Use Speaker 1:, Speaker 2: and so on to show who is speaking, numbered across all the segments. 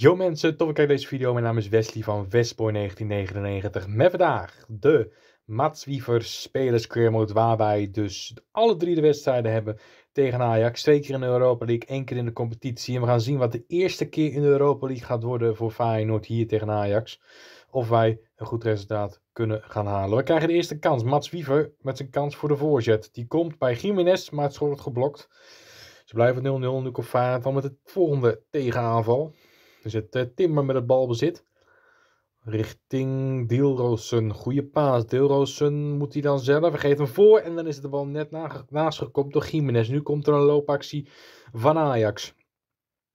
Speaker 1: Yo mensen, tof kijk deze video. Mijn naam is Wesley van Westboy 1999. Met vandaag de Matswiever Spelers Career Mode, waar wij dus alle drie de wedstrijden hebben tegen Ajax. Twee keer in de Europa League, één keer in de competitie. En we gaan zien wat de eerste keer in de Europa League gaat worden voor Feyenoord hier tegen Ajax. Of wij een goed resultaat kunnen gaan halen. We krijgen de eerste kans. Mats Wiever met zijn kans voor de voorzet. Die komt bij Jiménez, maar het wordt geblokt. Ze blijven 0-0. Nu komt Feyenoord dan met het volgende tegenaanval. Er zit uh, eh, Timmer met het balbezit. Richting Deilroosen. Goede paas. Deelroosen moet hij dan zelf. Vergeet hem voor. En dan is het de bal net na, naast gekomen door Jiménez. Nu komt er een loopactie van Ajax.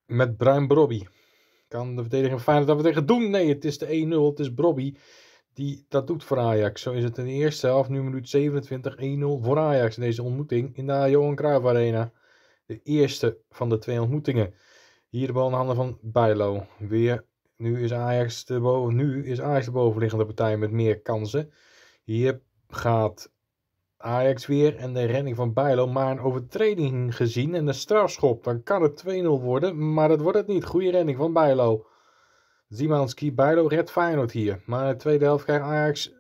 Speaker 1: Met Bruin Brobby. Kan de verdediging fijn dat we tegen doen? Nee, het is de 1-0. Het is Brobby die dat doet voor Ajax. Zo is het in de eerste helft. Nu minuut 27. 1-0 voor Ajax in deze ontmoeting in de Johan Cruijff Arena. De eerste van de twee ontmoetingen. Hier de bal handen van Bijlo. Weer, nu is Ajax de, boven, nu is Ajax de bovenliggende partij met meer kansen. Hier gaat Ajax weer en de redding van Bijlo. Maar een overtreding gezien en een strafschop. Dan kan het 2-0 worden, maar dat wordt het niet. Goede redding van Bijlo. Zimanski, Bijlo redt Feyenoord hier. Maar in de tweede helft krijgt Ajax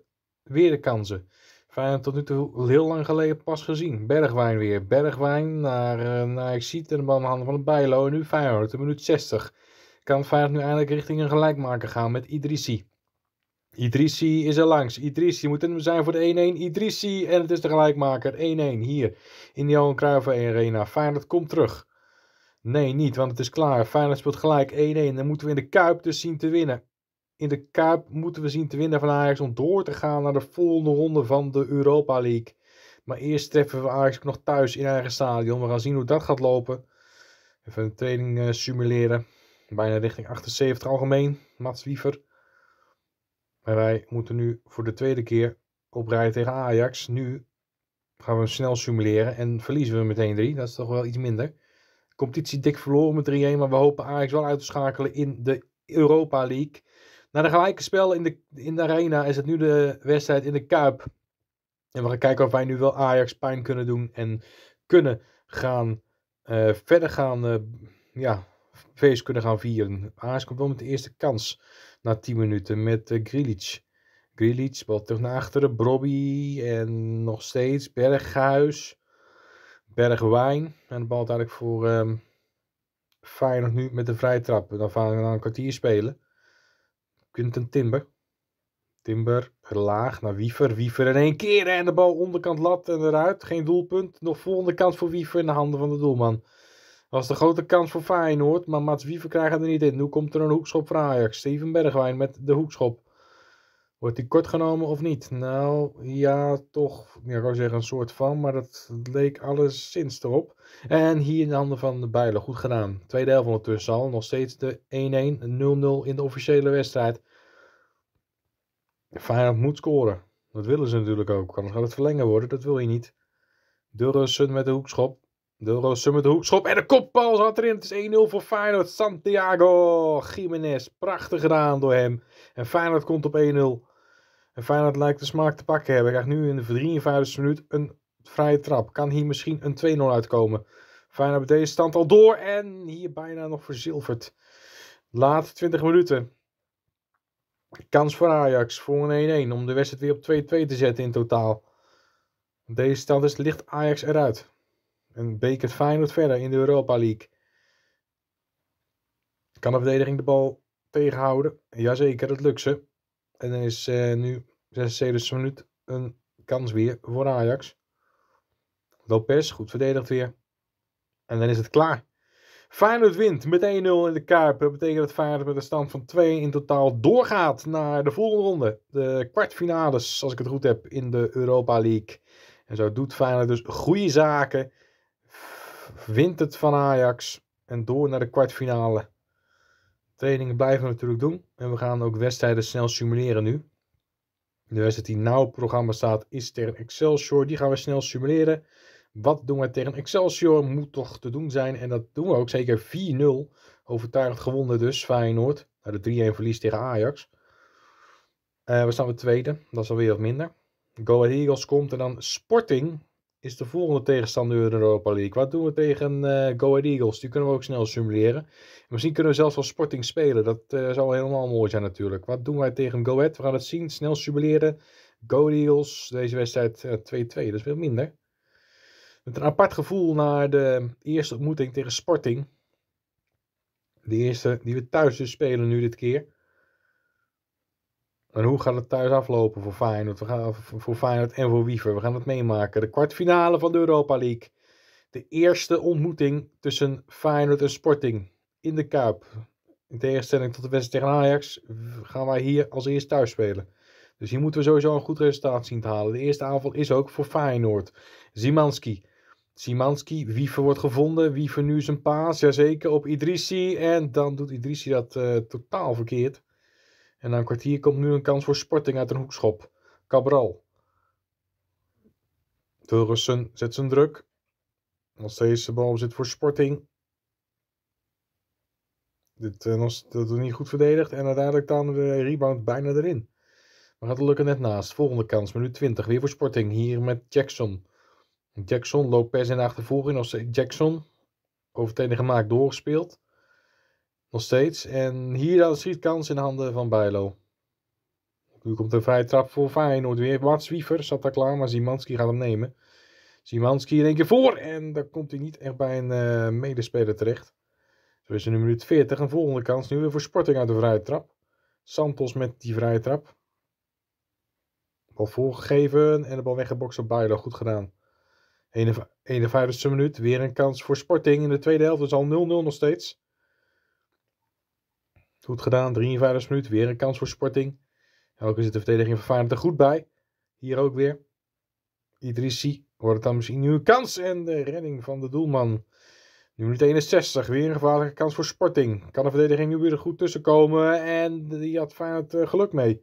Speaker 1: weer de kansen. Feyenoord tot nu toe heel lang geleden pas gezien. Bergwijn weer. Bergwijn naar, zie eh, naar Exit en de handen van de Bijlo. En nu Feyenoord, de minuut 60. Kan Feyenoord nu eindelijk richting een gelijkmaker gaan met Idrissi. Idrissi is er langs. Idrissi moet er zijn voor de 1-1. Idrissi en het is de gelijkmaker. 1-1 hier in de Johan Cruijff Arena. Feyenoord komt terug. Nee, niet, want het is klaar. Feyenoord speelt gelijk 1-1. Dan moeten we in de Kuip dus zien te winnen in de Kuip moeten we zien te winnen van Ajax om door te gaan naar de volgende ronde van de Europa League. Maar eerst treffen we Ajax nog thuis in eigen stadion. We gaan zien hoe dat gaat lopen. Even een training uh, simuleren. Bijna richting 78 algemeen. Mats Wiever. Maar wij moeten nu voor de tweede keer op rij tegen Ajax. Nu gaan we hem snel simuleren en verliezen we meteen 3. Dat is toch wel iets minder. competitie dik verloren met 3-1, maar we hopen Ajax wel uit te schakelen in de Europa League. Na de gelijke spel in de, in de arena is het nu de wedstrijd in de Kuip. En we gaan kijken of wij nu wel Ajax pijn kunnen doen en kunnen gaan eh, verder gaan, eh, ja, feest kunnen gaan vieren. Ajax komt wel met de eerste kans na 10 minuten met uh, eh, Grilic Grilich, bal terug naar achteren, Brobby en nog steeds Berghuis, Bergwijn. En de bal ik voor um, Feyenoord nu met de vrije trap. Dan gaan we dan een kwartier spelen. Quinten Timber. Timber laag naar Wiever. Wiever in één keer en de bal onderkant lat en eruit. Geen doelpunt. Nog volgende kans voor Wiever in de handen van de doelman. Dat was de grote kans voor Feyenoord, maar Mats Wiever krijgt er niet in. Nu komt er een hoekschop voor Ajax. Steven Bergwijn met de hoekschop. Wordt die kort genomen of niet? Nou, ja, toch. Ja, ik zou zeggen een soort van, maar dat leek alleszins erop. En hier in de handen van de Bijlen. Goed gedaan. Tweede helft ondertussen al. Nog steeds de 1-1, 0-0 in de officiële wedstrijd. Feyenoord moet scoren. Dat willen ze natuurlijk ook. Anders gaat het verlengen worden. Dat wil je niet. De Russen met de hoekschop. De Dilro met de hoekschop en de kopbal zat erin. Het is 1-0 voor Feyenoord. Santiago Jiménez. Prachtig gedaan door hem. En Feyenoord komt op 1-0. En Feyenoord lijkt de smaak te pakken hebben. Krijgt nu in de 53 e minuut een vrije trap. Kan hier misschien een 2-0 uitkomen. Feyenoord met deze stand al door. En hier bijna nog verzilverd. Laat 20 minuten. Kans voor Ajax voor een 1-1. Om de wedstrijd weer op 2-2 te zetten in totaal. Deze stand is licht Ajax eruit. En bekert Feyenoord verder in de Europa League. Kan de verdediging de bal tegenhouden? Jazeker, dat lukt ze. En dan is eh, nu 76 minuut een kans weer voor Ajax. Lopez, goed verdedigd weer. En dan is het klaar. Feyenoord wint met 1-0 in de Kuip. Dat betekent dat Feyenoord met een stand van 2 in totaal doorgaat naar de volgende ronde. De kwartfinales, als ik het goed heb, in de Europa League. En zo doet Feyenoord dus goede zaken wint het van Ajax en door naar de kwartfinale. Trainingen blijven we natuurlijk doen en we gaan ook wedstrijden snel simuleren nu. De wedstrijd die nou op programma staat is tegen Excelsior. Die gaan we snel simuleren. Wat doen we tegen Excelsior? Moet toch te doen zijn. En dat doen we ook. Zeker 4-0. Overtuigend gewonnen dus, Feyenoord. Na nou, de 3-1 verlies tegen Ajax. Eh, we staan weer tweede. Dat is alweer wat minder. Go Ahead Eagles komt. En dan Sporting is de volgende tegenstander in de Europa League. Wat doen we tegen uh, Go Ahead Eagles? Die kunnen we ook snel simuleren. Misschien kunnen we zelfs wel Sporting spelen. Dat uh, zou helemaal mooi zijn natuurlijk. Wat doen wij tegen Go Ahead? We gaan het zien. Snel simuleren. Go Eagles. Deze wedstrijd 2-2. Uh, eh, dat is veel minder. Met een apart gevoel naar de eerste ontmoeting tegen Sporting. De eerste die we thuis dus spelen nu dit keer. En hoe gaat het thuis aflopen voor Feyenoord? We gaan, voor Feyenoord en voor Wiever. We gaan het meemaken. De kwartfinale van de Europa League. De eerste ontmoeting tussen Feyenoord en Sporting in de Kuip. In tegenstelling tot de wedstrijd tegen Ajax gaan wij hier als eerst thuis spelen. Dus hier moeten we sowieso een goed resultaat zien te halen. De eerste aanval is ook voor Feyenoord. Zimanski. Simanski, Wiever wordt gevonden. Wiever nu zijn paas, jazeker, op Idrissi. En dan doet Idrissi dat eh, totaal verkeerd. En na een kwartier komt nu een kans voor Sporting uit een hoekschop. Cabral. Tilrussen zet zijn druk. Nog steeds de bal zit voor Sporting. Dit uh, dat niet goed verdedigd. En uiteindelijk dan de rebound bijna erin. Maar gaat het lukken net naast. Volgende kans, minuut 20. Weer voor Sporting. Hier met Jackson. Jackson, Lopez in de achtervolging. Jackson. Overtreding gemaakt, doorgespeeld. Nog steeds. En hier schiet kans in de handen van Bijlo. Nu komt de vrije trap voor Feyenoord weer. Bart Zwiever zat daar klaar, maar Zimanski gaat hem nemen. Zimanski in één keer voor. En daar komt hij niet echt bij een eh, medespeler terecht. Zo is in minuut 40 een volgende kans. Nu weer voor Sporting uit de vrije trap. Santos met die vrije trap. Bal voorgegeven en de bal weggebokst op Bijlo. Goed gedaan. 51ste minuut. Weer een kans voor Sporting in de tweede helft. Dus al 0-0 nog steeds. Goed gedaan, 53 minuten. Weer een kans voor Sporting. Elke zit de verdediging van Feyenoord er goed bij. Hier ook weer. Idrissi wordt dan misschien nu een kans. En de redding van de doelman. Nu minuut 61. Weer een gevaarlijke kans voor Sporting. Kan de verdediging nu weer er goed tussen komen. En die had Feyenoord eh, geluk mee.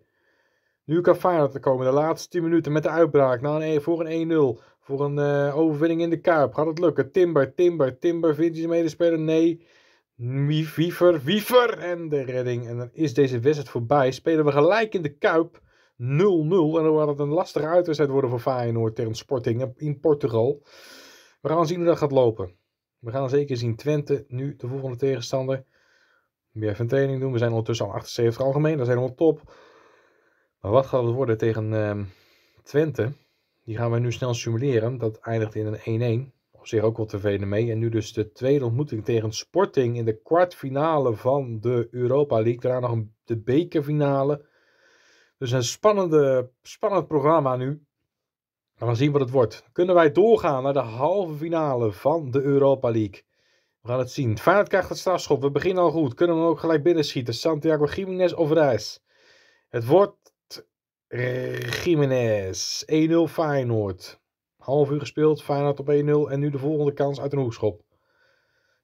Speaker 1: Nu kan Feyenoord er komen. De laatste 10 minuten met de uitbraak. Nou, een, e- voor een 1-0. Voor een eh, overwinning in de Kuip. Gaat het lukken? Timber, Timber, Timber. Vindt hij zijn medespeler? Nee. Wiever, Wiever en de redding. En dan is deze wedstrijd voorbij. Spelen we gelijk in de Kuip 0-0. En dan wordt het een lastige uitwedstrijd worden voor Feyenoord tegen Sporting in Portugal. We gaan zien hoe dat gaat lopen. We gaan zeker zien Twente, nu de volgende tegenstander. Weer even een training doen. We zijn ondertussen al 78 algemeen. Dat zijn helemaal top. Maar wat gaat het worden tegen ehm, Twente? Die gaan we nu snel simuleren. Dat eindigt in een 1-1 op zich ook wel tevreden mee. En nu dus de tweede ontmoeting tegen Sporting in de kwartfinale van de Europa League. Daarna nog een, de bekerfinale. Dus een spannende, spannend programma nu. We gaan zien wat het wordt. Kunnen wij doorgaan naar de halve finale van de Europa League? We gaan het zien. Feyenoord krijgt het strafschop. We beginnen al goed. Kunnen we ook gelijk binnenschieten? Santiago Jiménez of Reis? Het wordt Jiménez. 1-0 Feyenoord half uur gespeeld, Feyenoord op 1-0 en nu de volgende kans uit een hoekschop.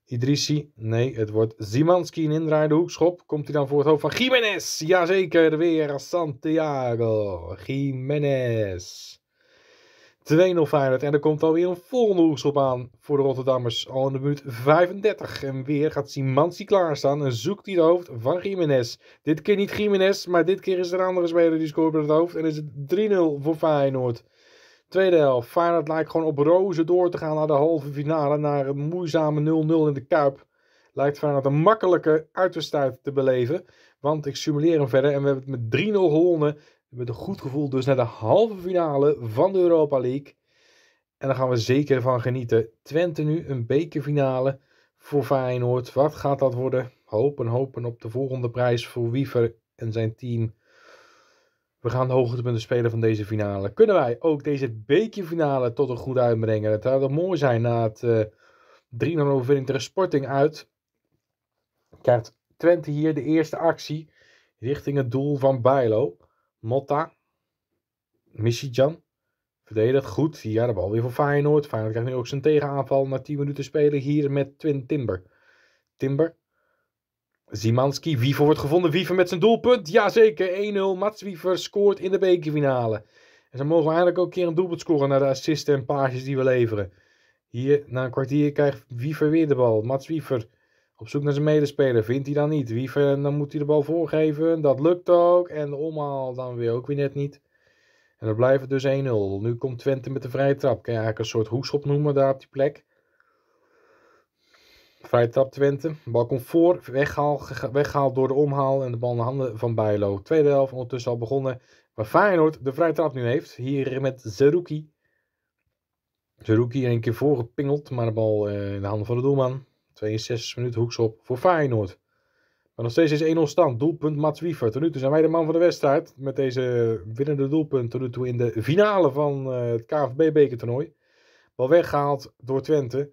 Speaker 1: Idrissi, nee, het wordt Zimanski een indraaiende hoekschop. Komt hij dan voor het hoofd van Jiménez? Jazeker, weer Santiago Jiménez. 2-0 Feyenoord en er komt alweer een volgende hoekschop aan voor de Rotterdammers. Al in de minuut 35 en weer gaat klaar klaarstaan en zoekt hij het hoofd van Jiménez. Dit keer niet Jiménez, maar dit keer is er een andere speler die scoort met het hoofd en is het 3-0 voor Feyenoord. Tweede helft, Feyenoord lijkt gewoon op rozen door te gaan naar de halve finale. Naar een moeizame 0-0 in de Kuip. Lijkt Feyenoord een makkelijke uitwedstrijd te beleven. Want ik simuleer hem verder en we hebben het met 3-0 gewonnen. Met een goed gevoel dus naar de halve finale van de Europa League. En daar gaan we zeker van genieten. Twente nu een bekerfinale voor Feyenoord. Wat gaat dat worden? Hopen, hopen op de volgende prijs voor Wiever en zijn team. We gaan de hoogtepunten spelen van deze finale. Kunnen wij ook deze bekerfinale tot een goed uitbrengen? Het zou mooi zijn na het uh, eh, 3-0 overwinning tegen Sporting uit. Krijgt Twente hier de eerste actie richting het doel van Bijlo. Motta. Michijan. Verdedigt goed. Ja, de bal weer voor Feyenoord. Feyenoord krijgt nu ook zijn tegenaanval na 10 minuten spelen hier met Twin Timber. Timber Zimanski, Wiever wordt gevonden. Wiever met zijn doelpunt. Jazeker, 1-0. Mats Wiever scoort in de bekerfinale. En dan mogen we eigenlijk ook een keer een doelpunt scoren naar de assisten en paasjes die we leveren. Hier, na een kwartier, krijgt Wiever weer de bal. Mats Wiever op zoek naar zijn medespeler. Vindt hij dan niet. Wiever, dan moet hij de bal voorgeven. Dat lukt ook. En de omhaal dan weer ook weer net niet. En dan blijft het dus 1-0. Nu komt Twente met de vrije trap. Kan je eigenlijk een soort hoekschop noemen daar op die plek. Vrije trap Twente. Bal komt voor, weggehaald door de omhaal en de bal in de handen van Bijlo. Tweede helft ondertussen al begonnen. Waar Feyenoord de vrije trap nu heeft. Hier met Zerouki. Zerouki een keer voorgepingeld, maar de bal eh, in de handen van de doelman. 62 minuten hoekschop voor Feyenoord. Maar nog steeds is 1-0 stand. Doelpunt Mats Wiever. Tot nu toe zijn wij de man van de wedstrijd. Met deze winnende doelpunt tot nu toe in de finale van eh, het KFB-bekertoernooi. Bal weggehaald door Twente.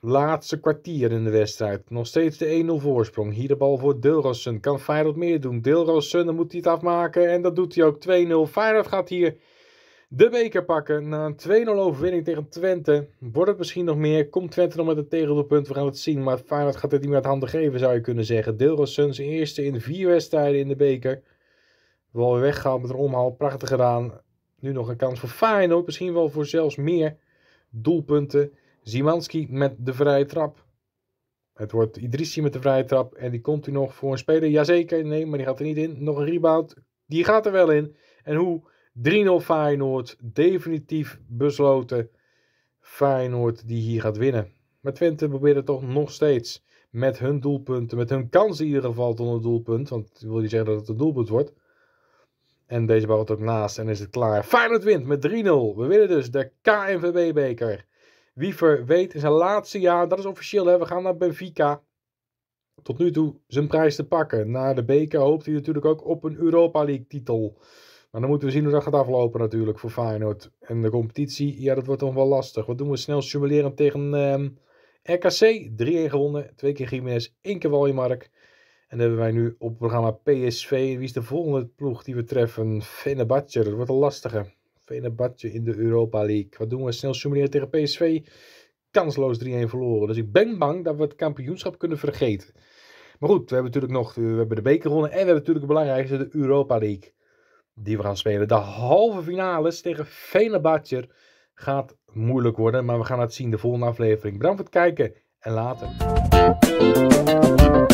Speaker 1: Laatste kwartier in de wedstrijd. Nog steeds de 1-0 voorsprong. Hier de bal voor Dilrosun. Kan Feyenoord meer doen? Dilrosun, dan moet hij het afmaken. En dat doet hij ook 2-0. Feyenoord gaat hier de beker pakken. Na een 2-0 overwinning tegen Twente. Wordt het misschien nog meer? Komt Twente nog met een tegeldoelpunt? We gaan het zien. Maar Feyenoord gaat het niet meer uit handen geven, zou je kunnen zeggen. Dilrosun zijn eerste in vier wedstrijden in de beker. Wel weer weggehaald met een omhaal. Prachtig gedaan. Nu nog een kans voor Feyenoord. Misschien wel voor zelfs meer doelpunten. Zimanski met de vrije trap. Het wordt Idrissi met de vrije trap. En die komt u nog voor een speler. Jazeker, nee, maar die gaat er niet in. Nog een rebound. Die gaat er wel in. En hoe? 3-0 Feyenoord. Definitief besloten. Feyenoord die hier gaat winnen. Maar Twente probeert toch nog steeds met hun doelpunten, met hun kans in ieder geval tot een doelpunt. Want wil niet zeggen dat het een doelpunt wordt. En deze bal wordt ook naast en is het klaar. Feyenoord wint met 3-0. We winnen dus de KNVB-beker. Wiever weet in zijn laatste jaar, dat is officieel, hè, we gaan naar Benfica. Tot nu toe zijn prijs te pakken. Naar de beker hoopt hij natuurlijk ook op een Europa League titel. Maar dan moeten we zien hoe dat gaat aflopen natuurlijk voor Feyenoord. En de competitie, ja dat wordt dan wel lastig. Wat doen we snel simuleren tegen ehm, RKC? 3-1 gewonnen, twee keer Jiménez, één keer Waljemark. En dan hebben wij nu op het programma PSV. Wie is de volgende ploeg die we treffen? Fenerbahce, dat wordt een lastige. In badje in de Europa League. Wat doen we? Snel summeren tegen PSV. Kansloos 3-1 verloren. Dus ik ben bang dat we het kampioenschap kunnen vergeten. Maar goed, we hebben natuurlijk nog eh, we hebben de bekerronde. En we hebben natuurlijk het belangrijkste, de Europa League. Die we gaan spelen. De halve finales tegen Badger. gaat moeilijk worden. Maar we gaan het zien de volgende aflevering. Bedankt voor het kijken en later.